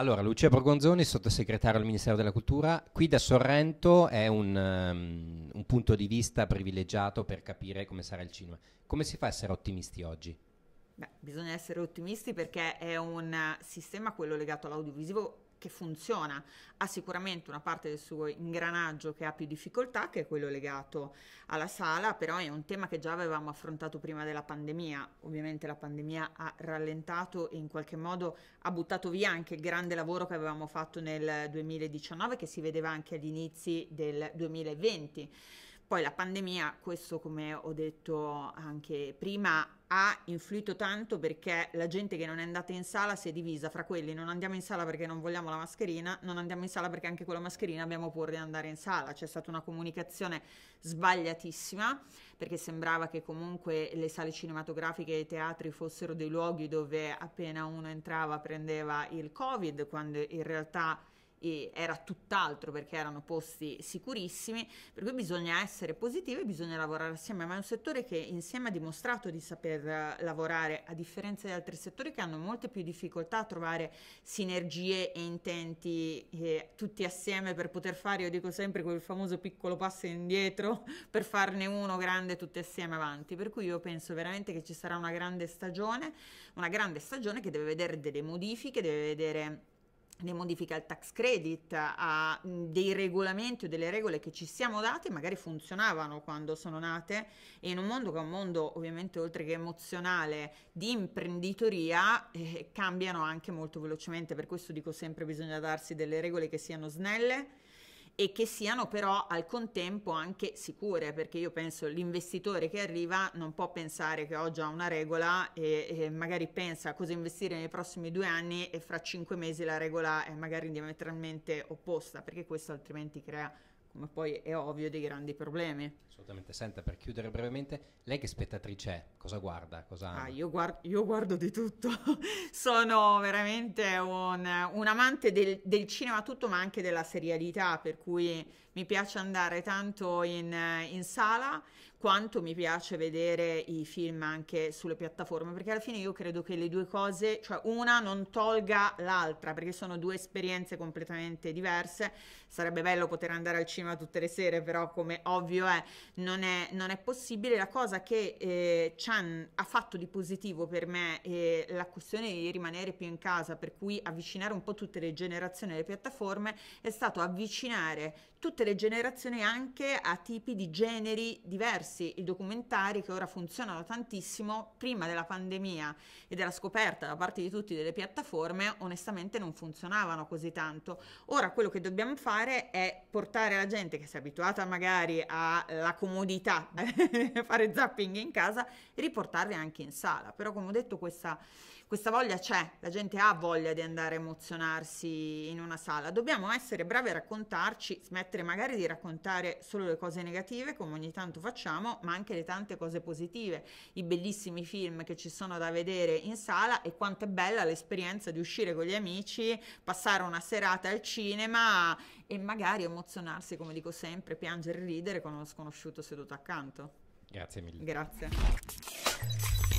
Allora, Lucia Borgonzoni, sottosegretario al Ministero della Cultura, qui da Sorrento è un, um, un, punto di vista privilegiato per capire come sarà il cinema. Come si fa a essere ottimisti oggi? Beh, bisogna essere ottimisti perché è un sistema, quello legato all'audiovisivo, che funziona, ha sicuramente una parte del suo ingranaggio che ha più difficoltà, che è quello legato alla sala, però è un tema che già avevamo affrontato prima della pandemia, ovviamente la pandemia ha rallentato e in qualche modo ha buttato via anche il grande lavoro che avevamo fatto nel 2019, che si vedeva anche agli inizi del 2020. Poi la pandemia, questo come ho detto anche prima, ha influito tanto perché la gente che non è andata in sala si è divisa fra quelli non andiamo in sala perché non vogliamo la mascherina, non andiamo in sala perché anche con la mascherina abbiamo paura di andare in sala. C'è stata una comunicazione sbagliatissima perché sembrava che comunque le sale cinematografiche e i teatri fossero dei luoghi dove appena uno entrava prendeva il Covid, quando in realtà e era tutt'altro perché erano posti sicurissimi, per cui bisogna essere positivi, e bisogna lavorare assieme, ma è un settore che insieme ha dimostrato di saper eh, lavorare, a differenza di altri settori che hanno molte più difficoltà a trovare sinergie e intenti eh, tutti assieme per poter fare, io dico sempre, quel famoso piccolo passo indietro per farne uno grande tutti assieme avanti, per cui io penso veramente che ci sarà una grande stagione, una grande stagione che deve vedere delle modifiche, deve vedere le modifiche al tax credit, a dei regolamenti o delle regole che ci siamo date, magari funzionavano quando sono nate e in un mondo che è un mondo ovviamente oltre che emozionale di imprenditoria eh, cambiano anche molto velocemente, per questo dico sempre bisogna darsi delle regole che siano snelle, e che siano però al contempo anche sicure, perché io penso l'investitore che arriva non può pensare che ho già una regola e, e magari pensa a cosa investire nei prossimi due anni e fra cinque mesi la regola è magari diametralmente opposta, perché questo altrimenti crea come poi è ovvio, dei grandi problemi. Assolutamente, senta, per chiudere brevemente, lei che spettatrice è? Cosa guarda? Cosa... Ah, io, guard- io, guardo di tutto, sono veramente un, un amante del, del, cinema tutto, ma anche della serialità, per cui mi piace andare tanto in, in sala quanto mi piace vedere i film anche sulle piattaforme, perché alla fine io credo che le due cose, cioè una non tolga l'altra, perché sono due esperienze completamente diverse. Sarebbe bello poter andare al cinema tutte le sere, però come ovvio è, non è, non è possibile. La cosa che eh, Chan ha fatto di positivo per me è la questione di rimanere più in casa, per cui avvicinare un po' tutte le generazioni alle piattaforme, è stato avvicinare tutte le le generazioni anche a tipi di generi diversi. I documentari che ora funzionano tantissimo, prima della pandemia e della scoperta da parte di tutti delle piattaforme, onestamente non funzionavano così tanto. Ora quello che dobbiamo fare è portare la gente che si è abituata magari alla comodità, di fare zapping in casa, riportarli anche in sala. Però come ho detto questa questa voglia c'è, la gente ha voglia di andare a emozionarsi in una sala, dobbiamo essere bravi a raccontarci, smettere magari di raccontare solo le cose negative come ogni tanto facciamo, ma anche le tante cose positive, i bellissimi film che ci sono da vedere in sala e quanto è bella l'esperienza di uscire con gli amici, passare una serata al cinema e magari emozionarsi, come dico sempre, piangere e ridere con uno sconosciuto seduto accanto. Grazie mille. Grazie.